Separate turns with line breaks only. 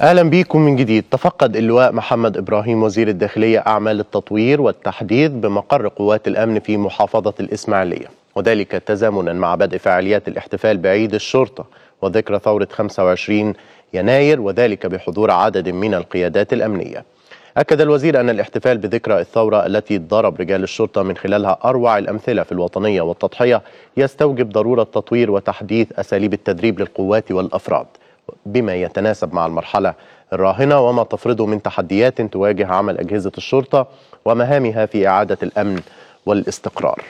اهلا بيكم من جديد تفقد اللواء محمد ابراهيم وزير الداخليه اعمال التطوير والتحديث بمقر قوات الامن في محافظه الاسماعيليه وذلك تزامنا مع بدء فعاليات الاحتفال بعيد الشرطه وذكرى ثوره 25 يناير وذلك بحضور عدد من القيادات الامنيه أكد الوزير أن الاحتفال بذكرى الثورة التي ضرب رجال الشرطة من خلالها أروع الأمثلة في الوطنية والتضحية يستوجب ضرورة تطوير وتحديث أساليب التدريب للقوات والأفراد بما يتناسب مع المرحلة الراهنة وما تفرضه من تحديات تواجه عمل أجهزة الشرطة ومهامها في إعادة الأمن والاستقرار